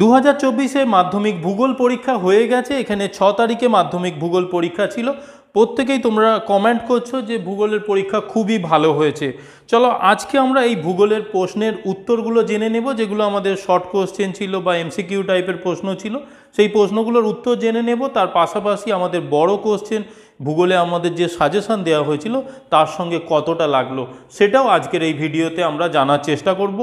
দু হাজার চব্বিশে মাধ্যমিক ভূগোল পরীক্ষা হয়ে গেছে এখানে ছ তারিখে মাধ্যমিক ভূগোল পরীক্ষা ছিল প্রত্যেকেই তোমরা কমেন্ট করছো যে ভূগোলের পরীক্ষা খুবই ভালো হয়েছে চলো আজকে আমরা এই ভূগোলের প্রশ্নের উত্তরগুলো জেনে নেব যেগুলো আমাদের শর্ট কোশ্চেন ছিল বা এমসিকিউ টাইপের প্রশ্ন ছিল সেই প্রশ্নগুলোর উত্তর জেনে নেব তার পাশাপাশি আমাদের বড় কোশ্চেন ভূগোলে আমাদের যে সাজেশান দেওয়া হয়েছিল তার সঙ্গে কতটা লাগলো সেটাও আজকের এই ভিডিওতে আমরা জানার চেষ্টা করব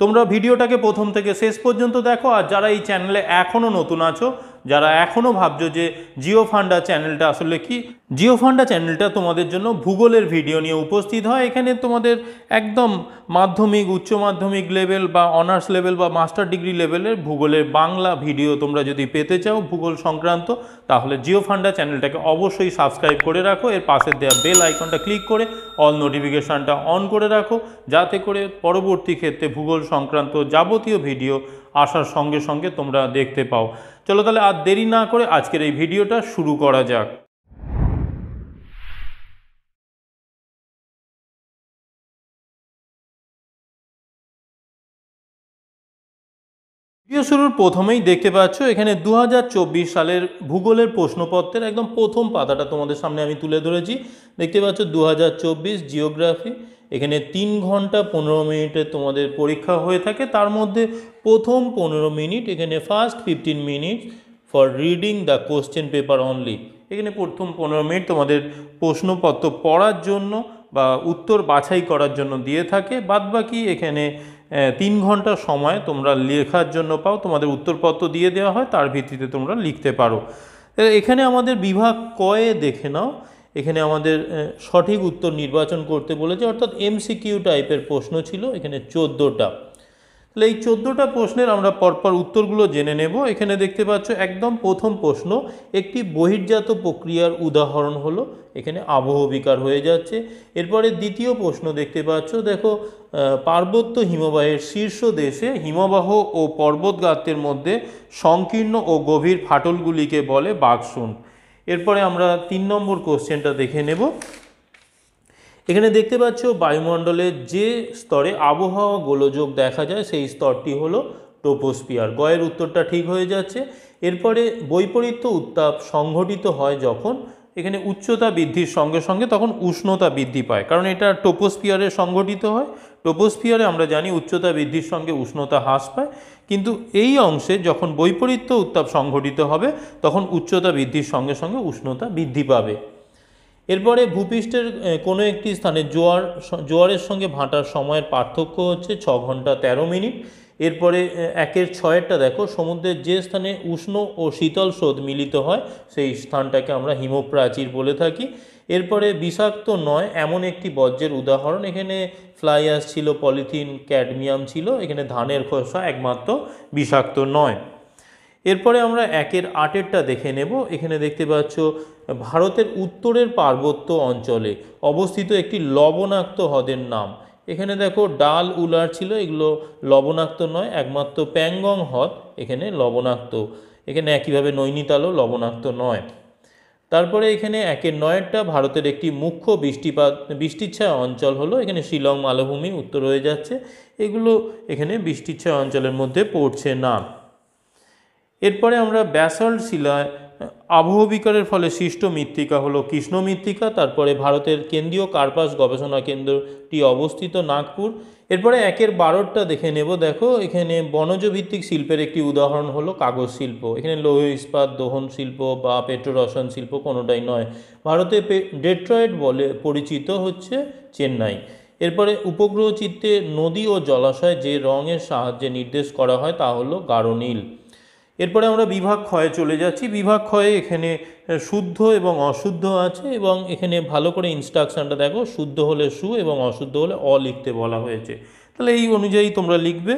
তোমরা ভিডিওটাকে প্রথম থেকে শেষ পর্যন্ত দেখো আর যারা এই চ্যানেলে এখনও নতুন আছো যারা এখনও ভাবছো যে জিও ফান্ডা চ্যানেলটা আসলে কি জিও ফান্ডা চ্যানেলটা তোমাদের জন্য ভূগোলের ভিডিও নিয়ে উপস্থিত হয় এখানে তোমাদের একদম মাধ্যমিক উচ্চ মাধ্যমিক লেভেল বা অনার্স লেভেল বা মাস্টার ডিগ্রি লেভেলের ভূগোলের বাংলা ভিডিও তোমরা যদি পেতে চাও ভূগোল সংক্রান্ত তাহলে জিও ফান্ডা চ্যানেলটাকে অবশ্যই সাবস্ক্রাইব করে রাখো এর পাশে দেওয়া বেল আইকনটা ক্লিক করে অল নোটিফিকেশানটা অন করে রাখো যাতে করে পরবর্তী ক্ষেত্রে ভূগোল সংক্রান্ত যাবতীয় ভিডিও আসার সঙ্গে সঙ্গে তোমরা দেখতে পাও চলো তাহলে আর দেরি না করে আজকের এই ভিডিওটা শুরু করা যাক ভিডিও শুরুর প্রথমেই দেখতে পাচ্ছ এখানে দু সালের ভূগোলের প্রশ্নপত্রের একদম প্রথম পাতাটা তোমাদের সামনে আমি তুলে ধরেছি দেখতে পাচ্ছ দু জিওগ্রাফি এখানে তিন ঘন্টা পনেরো মিনিটে তোমাদের পরীক্ষা হয়ে থাকে তার মধ্যে প্রথম পনেরো মিনিট এখানে first fifteen minute for reading the question paper only এখানে প্রথম পনেরো মিনিট তোমাদের প্রশ্নপত্র পড়ার জন্য বা উত্তর বাছাই করার জন্য দিয়ে থাকে বাদবাকি এখানে তিন ঘন্টা সময় তোমরা লেখার জন্য পাও তোমাদের উত্তরপত্র দিয়ে দেওয়া হয় তার ভিত্তিতে তোমরা লিখতে পারো এখানে আমাদের বিভাগ কয়ে দেখে নাও এখানে আমাদের সঠিক উত্তর নির্বাচন করতে বলেছে অর্থাৎ এমসিকিউ টাইপের প্রশ্ন ছিল এখানে চোদ্দোটা তাহলে এই চোদ্দোটা প্রশ্নের আমরা পরপর উত্তরগুলো জেনে নেব এখানে দেখতে পাচ্ছ একদম প্রথম প্রশ্ন একটি বহির্জাত প্রক্রিয়ার উদাহরণ হলো এখানে আবহ বিকার হয়ে যাচ্ছে এরপরে দ্বিতীয় প্রশ্ন দেখতে পাচ্ছ দেখো পার্বত্য হিমবাহের শীর্ষ দেশে হিমবাহ ও পর্বতগাত্রের মধ্যে সংকীর্ণ ও গভীর ফাটলগুলিকে বলে বাঘসুন এরপরে আমরা তিন নম্বর কোশ্চেনটা দেখে নেব এখানে দেখতে পাচ্ছ বায়ুমণ্ডলের যে স্তরে আবহাওয়া গোলযোগ দেখা যায় সেই স্তরটি হলো টোপোস্পিয়ার গয়ের উত্তরটা ঠিক হয়ে যাচ্ছে এরপরে বৈপরীত্য উত্তাপ সংঘটিত হয় যখন এখানে উচ্চতা বৃদ্ধির সঙ্গে সঙ্গে তখন উষ্ণতা বৃদ্ধি পায় কারণ এটা টোপোস্পিয়ারে সংঘটিত হয় টোপোস্পিয়ারে আমরা জানি উচ্চতা বৃদ্ধির সঙ্গে উষ্ণতা হ্রাস পায় কিন্তু এই অংশে যখন বৈপরীত্য উত্তাপ সংঘটিত হবে তখন উচ্চতা বৃদ্ধির সঙ্গে সঙ্গে উষ্ণতা বৃদ্ধি পাবে এরপরে ভূপৃষ্ঠের কোনো একটি স্থানে জোয়ার জোয়ারের সঙ্গে ভাঁটার সময়ের পার্থক্য হচ্ছে ছ ঘন্টা ১৩ মিনিট এরপরে একের ছয়েরটা দেখো সমুদ্রের যে স্থানে উষ্ণ ও শীতল স্রোত মিলিত হয় সেই স্থানটাকে আমরা হিমপ্রাচীর বলে থাকি এরপরে বিষাক্ত নয় এমন একটি বর্জ্যের উদাহরণ এখানে ফ্লাইয়াস ছিল পলিথিন ক্যাডমিয়াম ছিল এখানে ধানের খোসা একমাত্র বিষাক্ত নয় এরপরে আমরা একের আটেরটা দেখে নেব এখানে দেখতে পাচ্ছ ভারতের উত্তরের পার্বত্য অঞ্চলে অবস্থিত একটি লবণাক্ত হ্রদের নাম এখানে দেখো ডাল উলার ছিল এগুলো লবণাক্ত নয় একমাত্র প্যাংগং হ্রদ এখানে লবণাক্ত এখানে একইভাবে নৈনিতালও লবণাক্ত নয় তারপরে এখানে একের নয়েরটা ভারতের একটি মুখ্য বৃষ্টিপাত বৃষ্টিচ্ছায় অঞ্চল হলো এখানে শিলং মালভূমি উত্তর হয়ে যাচ্ছে এগুলো এখানে বৃষ্টিচ্ছায় অঞ্চলের মধ্যে পড়ছে না এরপরে আমরা ব্যাসল্ট শিলায় আবহবিকারের ফলে সৃষ্ট মৃত্তিকা হলো কৃষ্ণ মৃত্তিকা তারপরে ভারতের কেন্দ্রীয় কার্পাস গবেষণা কেন্দ্রটি অবস্থিত নাগপুর এরপরে একের বারোটা দেখে নেব দেখো এখানে বনজভিত্তিক শিল্পের একটি উদাহরণ হলো কাগজ শিল্প এখানে লৌহ ইস্পাত দহন শিল্প বা পেট্রোরসায়ন শিল্প কোনোটাই নয় ভারতে ডেট্রয়েড বলে পরিচিত হচ্ছে চেন্নাই এরপরে উপগ্রহ চিত্রে নদী ও জলাশয় যে রঙের সাহায্যে নির্দেশ করা হয় তা হলো গাঢ় নীল এরপরে আমরা বিভাগ ক্ষয়ে চলে যাচ্ছি বিভাগ ক্ষয়ে এখানে শুদ্ধ এবং অশুদ্ধ আছে এবং এখানে ভালো করে ইনস্ট্রাকশানটা দেখো শুদ্ধ হলে সু এবং অশুদ্ধ হলে অ লিখতে বলা হয়েছে তাহলে এই অনুযায়ী তোমরা লিখবে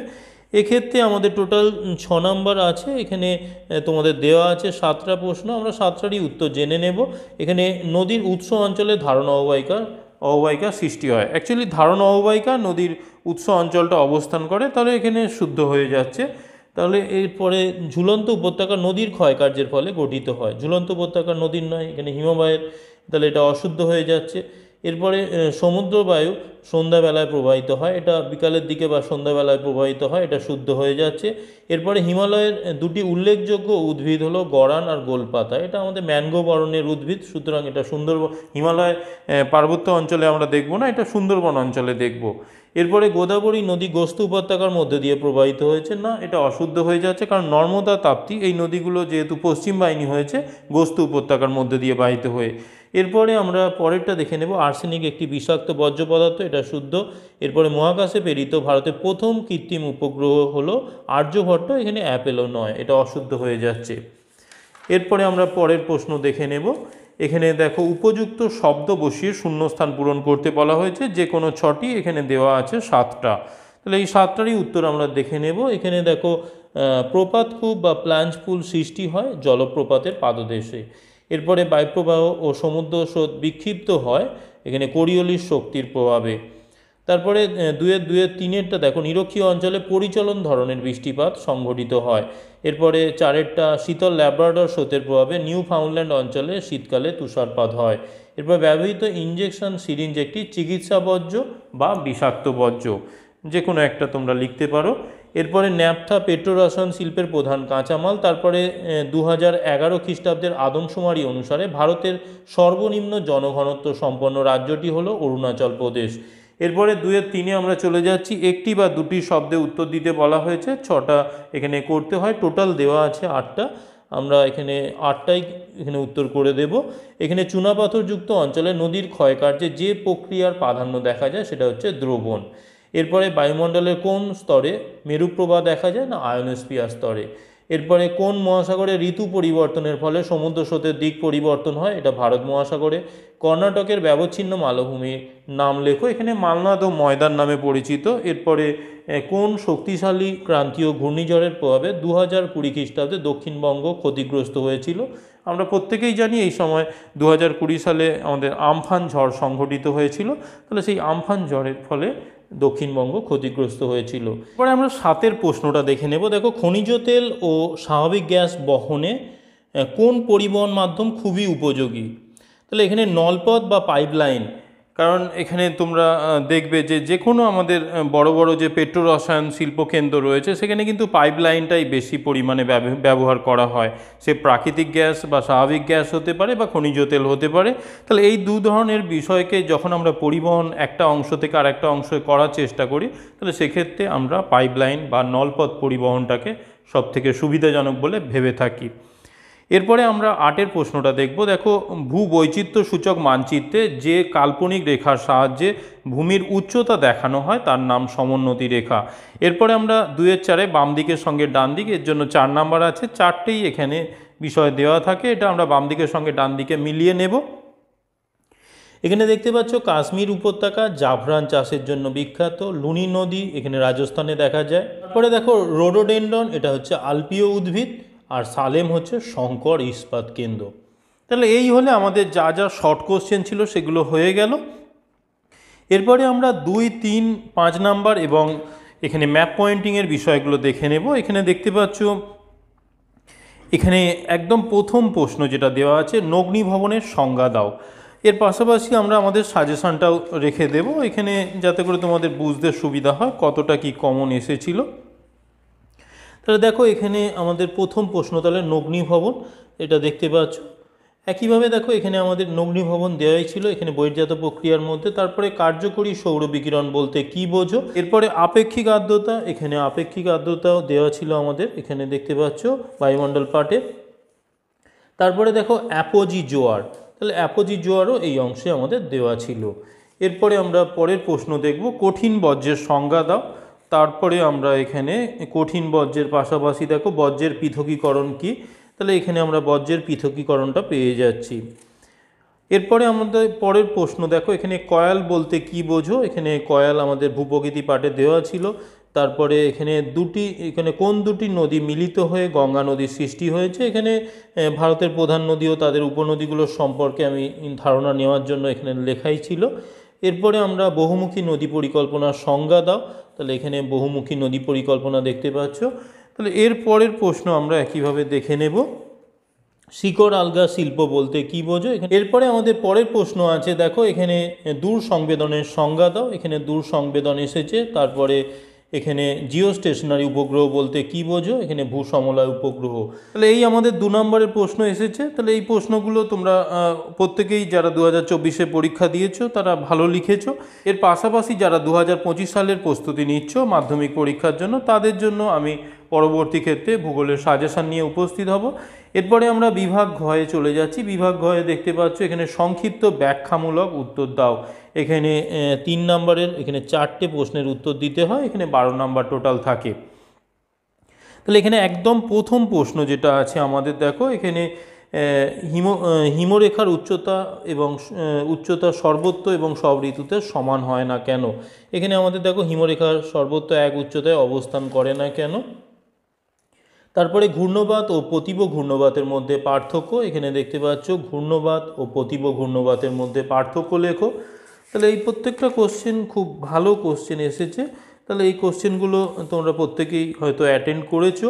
এক্ষেত্রে আমাদের টোটাল ছ নাম্বার আছে এখানে তোমাদের দেওয়া আছে সাতটা প্রশ্ন আমরা সাতটারই উত্তর জেনে নেব এখানে নদীর উৎস অঞ্চলে ধারণা অবাহিকার অববাহিকা সৃষ্টি হয় অ্যাকচুয়ালি ধারণা অববাহিকা নদীর উৎস অঞ্চলটা অবস্থান করে তাহলে এখানে শুদ্ধ হয়ে যাচ্ছে তাহলে এরপরে ঝুলন্ত উপত্যকা নদীর ক্ষয়কার্যের ফলে গঠিত হয় ঝুলন্ত উপত্যকা নদীর নয় এখানে হিমবাহের তাহলে এটা অশুদ্ধ হয়ে যাচ্ছে এরপরে সমুদ্র বায়ু সন্ধ্যাবেলায় প্রবাহিত হয় এটা বিকালের দিকে বা সন্ধ্যাবেলায় প্রবাহিত হয় এটা শুদ্ধ হয়ে যাচ্ছে এরপরে হিমালয়ের দুটি উল্লেখযোগ্য উদ্ভিদ হলো গড়ান আর গোলপাতা এটা আমাদের ম্যানগো বরণের উদ্ভিদ সুতরাং এটা সুন্দরবন হিমালয় পার্বত্য অঞ্চলে আমরা দেখব না এটা সুন্দরবন অঞ্চলে দেখব এরপরে গোদাবরী নদী গোস্ত উপত্যকার মধ্যে দিয়ে প্রবাহিত হয়েছে না এটা অশুদ্ধ হয়ে যাচ্ছে কারণ নর্মদা তাপ্তি এই নদীগুলো যেহেতু পশ্চিম বাহিনী হয়েছে গোস্ত উপত্যকার মধ্যে দিয়ে বাহিত হয়ে এরপরে আমরা পরেরটা দেখে নেব আর্সেনিক একটি বিষাক্ত বর্জ্য পদার্থ এটা শুদ্ধ এরপরে মহাকাশে প্রেরিত ভারতের প্রথম কৃত্রিম উপগ্রহ হলো আর্যভট্ট এখানে অ্যাপেলও নয় এটা অশুদ্ধ হয়ে যাচ্ছে এরপরে আমরা পরের প্রশ্ন দেখে নেব এখানে দেখো উপযুক্ত শব্দ বসিয়ে শূন্যস্থান পূরণ করতে বলা হয়েছে যে কোনো ছটি এখানে দেওয়া আছে সাতটা তাহলে এই সাতটারই উত্তর আমরা দেখে নেব এখানে দেখো প্রপাতকূপ বা পুল সৃষ্টি হয় জলপ্রপাতের পাদদেশে এরপরে বায়ুপ্রবাহ ও সমুদ্র স্রোত বিক্ষিপ্ত হয় এখানে কোরিওলির শক্তির প্রভাবে তারপরে দুয়ের দুয়ের তিনেরটা দেখো নিরক্ষীয় অঞ্চলে পরিচলন ধরনের বৃষ্টিপাত সংঘটিত হয় এরপরে চারেরটা শীতল ল্যাব্রাডর স্রোতের প্রভাবে নিউ ফাউন্ডল্যান্ড অঞ্চলে শীতকালে তুষারপাত হয় এরপর ব্যবহৃত ইঞ্জেকশন সিরিঞ্জ একটি চিকিৎসা বর্জ্য বা বিষাক্ত বর্জ্য যে কোনো একটা তোমরা লিখতে পারো এরপরে ন্যাপথা পেট্রোরাসায়ন শিল্পের প্রধান কাঁচামাল তারপরে দু হাজার এগারো খ্রিস্টাব্দের আদমশুমারি অনুসারে ভারতের সর্বনিম্ন জনঘনত্ব সম্পন্ন রাজ্যটি হল অরুণাচল প্রদেশ এরপরে দুয়ের তিনে আমরা চলে যাচ্ছি একটি বা দুটি শব্দে উত্তর দিতে বলা হয়েছে ছটা এখানে করতে হয় টোটাল দেওয়া আছে আটটা আমরা এখানে আটটাই এখানে উত্তর করে দেব এখানে চুনাপাথরযুক্ত অঞ্চলে নদীর ক্ষয়কার্যে যে প্রক্রিয়ার প্রাধান্য দেখা যায় সেটা হচ্ছে দ্রবণ এরপরে বায়ুমণ্ডলের কোন স্তরে মেরুপ্রবাহ দেখা যায় না আয়নস্পিয়ার স্তরে এরপরে কোন মহাসাগরে ঋতু পরিবর্তনের ফলে সমুদ্র স্রোতের দিক পরিবর্তন হয় এটা ভারত মহাসাগরে কর্ণাটকের ব্যবচ্ছিন্ন মালভূমি নাম লেখো এখানে মালনাদ ময়দান নামে পরিচিত এরপরে কোন শক্তিশালী ক্রান্তীয় ঘূর্ণিঝড়ের প্রভাবে দু হাজার কুড়ি খ্রিস্টাব্দে দক্ষিণবঙ্গ ক্ষতিগ্রস্ত হয়েছিল আমরা প্রত্যেকেই জানি এই সময় দু হাজার কুড়ি সালে আমাদের আমফান ঝড় সংঘটিত হয়েছিল তাহলে সেই আমফান ঝড়ের ফলে দক্ষিণবঙ্গ ক্ষতিগ্রস্ত হয়েছিল এবারে আমরা সাতের প্রশ্নটা দেখে নেব দেখো খনিজ তেল ও স্বাভাবিক গ্যাস বহনে কোন পরিবহন মাধ্যম খুবই উপযোগী তাহলে এখানে নলপথ বা পাইপলাইন কারণ এখানে তোমরা দেখবে যে যে কোনো আমাদের বড় বড় যে পেট্রো রসায়ন শিল্পকেন্দ্র রয়েছে সেখানে কিন্তু পাইপলাইনটাই বেশি পরিমাণে ব্যবহার করা হয় সে প্রাকৃতিক গ্যাস বা স্বাভাবিক গ্যাস হতে পারে বা খনিজ তেল হতে পারে তাহলে এই দু ধরনের বিষয়কে যখন আমরা পরিবহন একটা অংশ থেকে আর একটা অংশ করার চেষ্টা করি তাহলে সেক্ষেত্রে আমরা পাইপলাইন বা নলপথ পরিবহনটাকে সবথেকে সুবিধাজনক বলে ভেবে থাকি এরপরে আমরা আটের প্রশ্নটা দেখব দেখো ভূবৈচিত্র্য সূচক মানচিত্রে যে কাল্পনিক রেখার সাহায্যে ভূমির উচ্চতা দেখানো হয় তার নাম সমোন্নতি রেখা এরপরে আমরা দুয়ের চারে বাম দিকের সঙ্গে ডান দিক এর জন্য চার নাম্বার আছে চারটেই এখানে বিষয় দেওয়া থাকে এটা আমরা বাম দিকের সঙ্গে ডান দিকে মিলিয়ে নেব এখানে দেখতে পাচ্ছ কাশ্মীর উপত্যকা জাফরান চাষের জন্য বিখ্যাত লুনি নদী এখানে রাজস্থানে দেখা যায় তারপরে দেখো রোডোডেন্ডন এটা হচ্ছে আলপীয় উদ্ভিদ আর সালেম হচ্ছে শঙ্কর ইস্পাত কেন্দ্র তাহলে এই হলে আমাদের যা যা শর্ট কোশ্চেন ছিল সেগুলো হয়ে গেল এরপরে আমরা দুই তিন পাঁচ নাম্বার এবং এখানে ম্যাপ পয়েন্টিংয়ের বিষয়গুলো দেখে নেব এখানে দেখতে পাচ্ছ এখানে একদম প্রথম প্রশ্ন যেটা দেওয়া আছে নগ্নি ভবনের সংজ্ঞা দাও এর পাশাপাশি আমরা আমাদের সাজেশানটাও রেখে দেব এখানে যাতে করে তোমাদের বুঝতে সুবিধা হয় কতটা কি কমন এসেছিলো তাহলে দেখো এখানে আমাদের প্রথম প্রশ্ন তাহলে নগ্নি ভবন এটা দেখতে পাচ্ছ একইভাবে দেখো এখানে আমাদের নগ্নি ভবন দেওয়াই ছিল এখানে বহির্জাত প্রক্রিয়ার মধ্যে তারপরে কার্যকরী সৌর বিকিরণ বলতে কি বোঝো এরপরে আপেক্ষিক আর্দ্রতা এখানে আপেক্ষিক আর্দ্রতাও দেওয়া ছিল আমাদের এখানে দেখতে পাচ্ছ বায়ুমণ্ডল পাটে তারপরে দেখো অ্যাপোজি জোয়ার তাহলে অ্যাপোজি জোয়ারও এই অংশে আমাদের দেওয়া ছিল এরপরে আমরা পরের প্রশ্ন দেখব কঠিন বর্জ্যের সংজ্ঞা দাও তারপরে আমরা এখানে কঠিন বজ্রের পাশাপাশি দেখো বজ্রের পৃথকীকরণ কি তাহলে এখানে আমরা বজ্রের পৃথকীকরণটা পেয়ে যাচ্ছি এরপরে আমাদের পরের প্রশ্ন দেখো এখানে কয়াল বলতে কি বোঝো এখানে কয়াল আমাদের ভূপ্রকৃতি পাঠে দেওয়া ছিল তারপরে এখানে দুটি এখানে কোন দুটি নদী মিলিত হয়ে গঙ্গা নদীর সৃষ্টি হয়েছে এখানে ভারতের প্রধান নদী ও তাদের উপনদীগুলোর সম্পর্কে আমি ধারণা নেওয়ার জন্য এখানে লেখাই ছিল এরপরে আমরা বহুমুখী নদী পরিকল্পনার সংজ্ঞা দাও তাহলে এখানে বহুমুখী নদী পরিকল্পনা দেখতে পাচ্ছ তাহলে এর পরের প্রশ্ন আমরা একইভাবে দেখে নেব শিকড় আলগা শিল্প বলতে কি বোঝো এরপরে আমাদের পরের প্রশ্ন আছে দেখো এখানে দূর সংবেদনের সংজ্ঞা দাও এখানে দূর সংবেদন এসেছে তারপরে এখানে জিও স্টেশনারি উপগ্রহ বলতে কি বোঝো এখানে ভূ সমলয় উপগ্রহ তাহলে এই আমাদের দু নম্বরের প্রশ্ন এসেছে তাহলে এই প্রশ্নগুলো তোমরা প্রত্যেকেই যারা দু হাজার পরীক্ষা দিয়েছো তারা ভালো লিখেছো এর পাশাপাশি যারা দু সালের প্রস্তুতি নিচ্ছ মাধ্যমিক পরীক্ষার জন্য তাদের জন্য আমি পরবর্তী ক্ষেত্রে ভূগোলের সাজেশান নিয়ে উপস্থিত হব এরপরে আমরা বিভাগ ঘয়ে চলে যাচ্ছি বিভাগ ঘয়ে দেখতে পাচ্ছ এখানে সংক্ষিপ্ত ব্যাখ্যামূলক উত্তর দাও এখানে তিন নম্বরের এখানে চারটে প্রশ্নের উত্তর দিতে হয় এখানে বারো নম্বর টোটাল থাকে তাহলে এখানে একদম প্রথম প্রশ্ন যেটা আছে আমাদের দেখো এখানে হিম হিমরেখার উচ্চতা এবং উচ্চতা সর্বত্র এবং সব ঋতুতে সমান হয় না কেন এখানে আমাদের দেখো হিমরেখার সর্বত্র এক উচ্চতায় অবস্থান করে না কেন তারপরে ঘূর্ণবাত ও প্রতিব ঘূর্ণবাতের মধ্যে পার্থক্য এখানে দেখতে পাচ্ছ ঘূর্ণবাত ও প্রতিব ঘূর্ণবাতের মধ্যে পার্থক্য লেখো তাহলে এই প্রত্যেকটা কোশ্চেন খুব ভালো কোশ্চেন এসেছে তাহলে এই কোশ্চেনগুলো তোমরা প্রত্যেকেই হয়তো অ্যাটেন্ড করেছো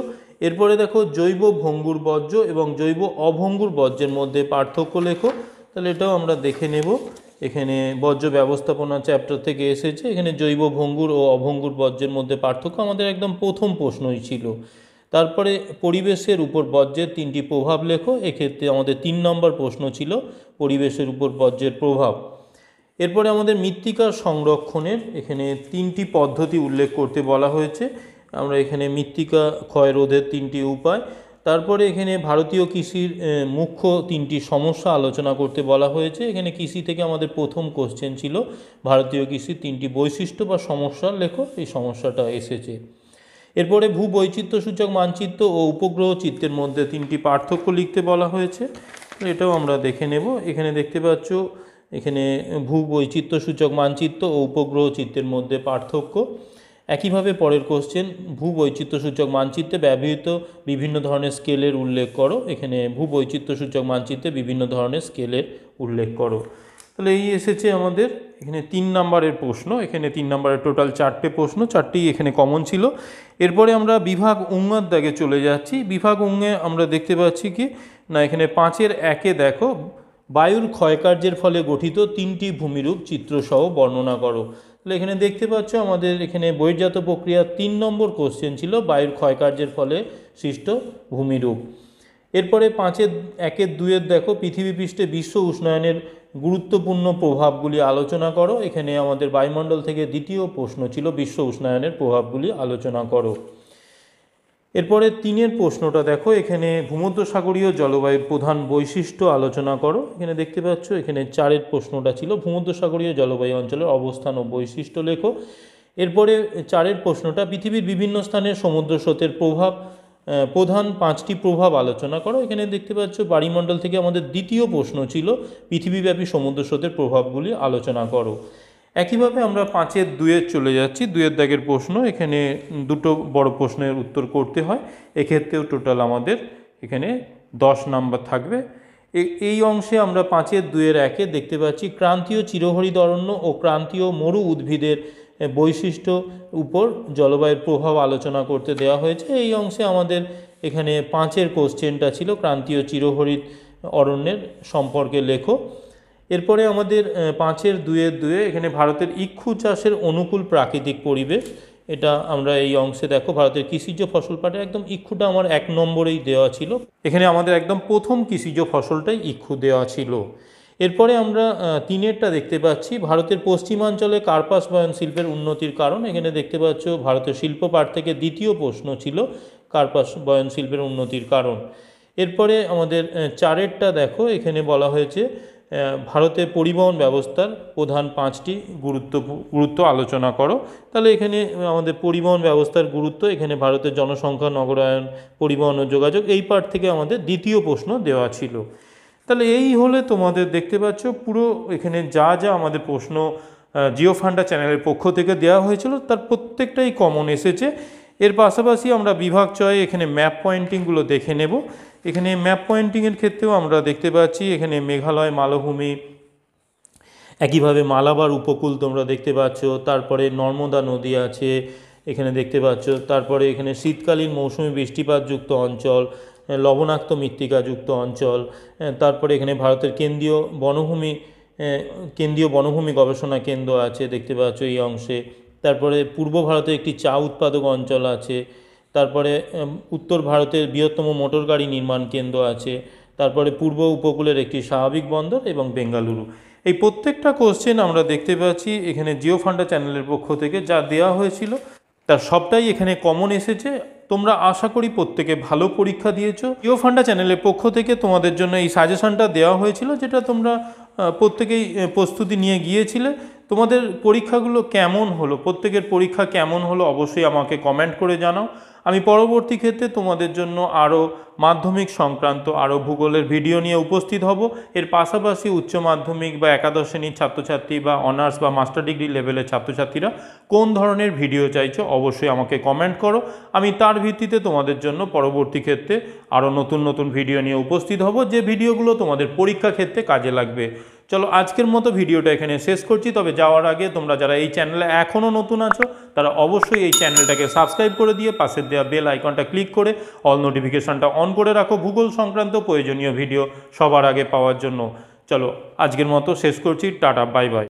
এরপরে দেখো জৈব ভঙ্গুর বর্জ্য এবং জৈব অভঙ্গুর বর্জ্যের মধ্যে পার্থক্য লেখো তাহলে এটাও আমরা দেখে নেব এখানে বর্জ্য ব্যবস্থাপনা চ্যাপ্টার থেকে এসেছে এখানে জৈব ভঙ্গুর ও অভঙ্গুর বর্জ্যের মধ্যে পার্থক্য আমাদের একদম প্রথম প্রশ্নই ছিল তারপরে পরিবেশের উপর বর্জ্যের তিনটি প্রভাব লেখো এক্ষেত্রে আমাদের তিন নম্বর প্রশ্ন ছিল পরিবেশের উপর বর্জ্যের প্রভাব এরপরে আমাদের মৃত্তিকা সংরক্ষণের এখানে তিনটি পদ্ধতি উল্লেখ করতে বলা হয়েছে আমরা এখানে মৃত্তিকা ক্ষয় রোধের তিনটি উপায় তারপরে এখানে ভারতীয় কৃষির মুখ্য তিনটি সমস্যা আলোচনা করতে বলা হয়েছে এখানে কৃষি থেকে আমাদের প্রথম কোশ্চেন ছিল ভারতীয় কৃষির তিনটি বৈশিষ্ট্য বা সমস্যা লেখো এই সমস্যাটা এসেছে এরপরে সূচক মানচিত্র ও উপগ্রহ চিত্রের মধ্যে তিনটি পার্থক্য লিখতে বলা হয়েছে এটাও আমরা দেখে নেব এখানে দেখতে পাচ্ছ এখানে সূচক মানচিত্র ও উপগ্রহ চিত্রের মধ্যে পার্থক্য একইভাবে পরের কোশ্চেন সূচক মানচিত্রে ব্যবহৃত বিভিন্ন ধরনের স্কেলের উল্লেখ করো এখানে সূচক মানচিত্রে বিভিন্ন ধরনের স্কেলের উল্লেখ করো তাহলে এই এসেছে আমাদের এখানে তিন নাম্বারের প্রশ্ন এখানে তিন নাম্বারের টোটাল চারটে প্রশ্ন চারটি এখানে কমন ছিল এরপরে আমরা বিভাগ উঙ্গার দাগে চলে যাচ্ছি বিভাগ উঙ্গে আমরা দেখতে পাচ্ছি কি না এখানে পাঁচের একে দেখো বায়ুর ক্ষয়কার্যের ফলে গঠিত তিনটি ভূমিরূপ চিত্রসহ বর্ণনা করো তাহলে এখানে দেখতে পাচ্ছ আমাদের এখানে বহির্জাত প্রক্রিয়া তিন নম্বর কোশ্চেন ছিল বায়ুর ক্ষয়কার্যের ফলে সৃষ্ট ভূমিরূপ এরপরে পাঁচের একের দুয়ের দেখো পৃথিবী পৃষ্ঠে বিশ্ব উষ্ণায়নের গুরুত্বপূর্ণ প্রভাবগুলি আলোচনা করো এখানে আমাদের বায়ুমণ্ডল থেকে দ্বিতীয় প্রশ্ন ছিল বিশ্ব উষ্ণায়নের প্রভাবগুলি আলোচনা করো এরপরে তিনের প্রশ্নটা দেখো এখানে ভূমধ্যসাগরীয় জলবায়ুর প্রধান বৈশিষ্ট্য আলোচনা করো এখানে দেখতে পাচ্ছ এখানে চারের প্রশ্নটা ছিল ভূমধ্যসাগরীয় জলবায়ু অঞ্চলের অবস্থান ও বৈশিষ্ট্য লেখো এরপরে চারের প্রশ্নটা পৃথিবীর বিভিন্ন স্থানে সমুদ্র স্রোতের প্রভাব প্রধান পাঁচটি প্রভাব আলোচনা করো এখানে দেখতে পাচ্ছ বাড়িমণ্ডল থেকে আমাদের দ্বিতীয় প্রশ্ন ছিল পৃথিবীব্যাপী সমুদ্র স্রোতের প্রভাবগুলি আলোচনা করো একইভাবে আমরা পাঁচের দুয়ের চলে যাচ্ছি দুয়ের দাগের প্রশ্ন এখানে দুটো বড় প্রশ্নের উত্তর করতে হয় এক্ষেত্রেও টোটাল আমাদের এখানে দশ নাম্বার থাকবে এই অংশে আমরা পাঁচের দুয়ের একে দেখতে পাচ্ছি ক্রান্তীয় চিরহরিদরণ্য ও ক্রান্তীয় মরু উদ্ভিদের হ্যাঁ, বৈশিষ্ট্য উপর জলবায়ুর প্রভাব আলোচনা করতে দেওয়া হয়েছে এই অংশে আমাদের এখানে পাঁচের কোশ্চেনটা ছিল ক্রান্তীয় চিরহরিত অরণ্যের সম্পর্কে লেখো এরপরে আমাদের পাঁচের দুয়ের দুয়ে এখানে ভারতের ইক্ষু চাষের অনুকূল প্রাকৃতিক পরিবেশ এটা আমরা এই অংশে দেখো ভারতের কৃষিজ ফসল পাটে একদম ইক্ষুটা আমার এক নম্বরেই দেওয়া ছিল এখানে আমাদের একদম প্রথম কৃষিজ ফসলটাই ইক্ষু দেওয়া ছিল এরপরে আমরা তিনেরটা দেখতে পাচ্ছি ভারতের পশ্চিমাঞ্চলে কার্পাস বয়ন শিল্পের উন্নতির কারণ এখানে দেখতে পাচ্ছ ভারতের শিল্প পাঠ থেকে দ্বিতীয় প্রশ্ন ছিল কার্পাস বয়ন শিল্পের উন্নতির কারণ এরপরে আমাদের চারেরটা দেখো এখানে বলা হয়েছে ভারতের পরিবহন ব্যবস্থার প্রধান পাঁচটি গুরুত্ব গুরুত্ব আলোচনা করো তাহলে এখানে আমাদের পরিবহন ব্যবস্থার গুরুত্ব এখানে ভারতের জনসংখ্যা নগরায়ন পরিবহন ও যোগাযোগ এই পার্ট থেকে আমাদের দ্বিতীয় প্রশ্ন দেওয়া ছিল তাহলে এই হলে তোমাদের দেখতে পাচ্ছ পুরো এখানে যা যা আমাদের প্রশ্ন জিও ফান্ডা চ্যানেলের পক্ষ থেকে দেওয়া হয়েছিল তার প্রত্যেকটাই কমন এসেছে এর পাশাপাশি আমরা বিভাগ চয়ে এখানে ম্যাপ পয়েন্টিংগুলো দেখে নেব এখানে ম্যাপ পয়েন্টিংয়ের ক্ষেত্রেও আমরা দেখতে পাচ্ছি এখানে মেঘালয় মালভূমি একইভাবে মালাবার উপকূল তোমরা দেখতে পাচ্ছ তারপরে নর্মদা নদী আছে এখানে দেখতে পাচ্ছ তারপরে এখানে শীতকালীন মৌসুমি বৃষ্টিপাতযুক্ত অঞ্চল হ্যাঁ, লবণাক্ত মৃত্তিকাযুক্ত অঞ্চল হ্যাঁ, তারপরে এখানে ভারতের কেন্দ্রীয় বনভূমি হ্যাঁ, কেন্দ্রীয় বনভূমি গবেষণা কেন্দ্র আছে দেখতে পাচ্ছ এই অংশে তারপরে পূর্ব ভারতে একটি চা উৎপাদক অঞ্চল আছে তারপরে উত্তর ভারতের বৃহত্তম মোটর গাড়ি নির্মাণ কেন্দ্র আছে তারপরে পূর্ব উপকূলের একটি স্বাভাবিক বন্দর এবং বেঙ্গালুরু এই প্রত্যেকটা কোশ্চেন আমরা দেখতে পাচ্ছি এখানে জিও ফান্ডা চ্যানেলের পক্ষ থেকে যা দেওয়া হয়েছিল তার সবটাই এখানে কমন এসেছে তোমরা আশা করি প্রত্যেকে ভালো পরীক্ষা দিয়েছ ইও ফান্ডা চ্যানেলের পক্ষ থেকে তোমাদের জন্য এই সাজেশনটা দেওয়া হয়েছিল যেটা তোমরা প্রত্যেকেই প্রস্তুতি নিয়ে গিয়েছিলে তোমাদের পরীক্ষাগুলো কেমন হলো প্রত্যেকের পরীক্ষা কেমন হলো অবশ্যই আমাকে কমেন্ট করে জানাও আমি পরবর্তী ক্ষেত্রে তোমাদের জন্য আরও মাধ্যমিক সংক্রান্ত আরও ভূগোলের ভিডিও নিয়ে উপস্থিত হব এর পাশাপাশি উচ্চ মাধ্যমিক বা একাদশ শ্রেণীর ছাত্রছাত্রী বা অনার্স বা মাস্টার ডিগ্রি লেভেলের ছাত্রছাত্রীরা কোন ধরনের ভিডিও চাইছো অবশ্যই আমাকে কমেন্ট করো আমি তার ভিত্তিতে তোমাদের জন্য পরবর্তী ক্ষেত্রে আরও নতুন নতুন ভিডিও নিয়ে উপস্থিত হব যে ভিডিওগুলো তোমাদের পরীক্ষা ক্ষেত্রে কাজে লাগবে চলো আজকের মতো ভিডিওটা এখানে শেষ করছি তবে যাওয়ার আগে তোমরা যারা এই চ্যানেলে এখনও নতুন আছো তারা অবশ্যই এই চ্যানেলটাকে সাবস্ক্রাইব করে দিয়ে পাশের দেওয়া বেল আইকনটা ক্লিক করে অল নোটিফিকেশনটা অন করে রাখো ভূগোল সংক্রান্ত প্রয়োজনীয় ভিডিও সবার আগে পাওয়ার জন্য চলো আজকের মতো শেষ করছি টাটা বাই বাই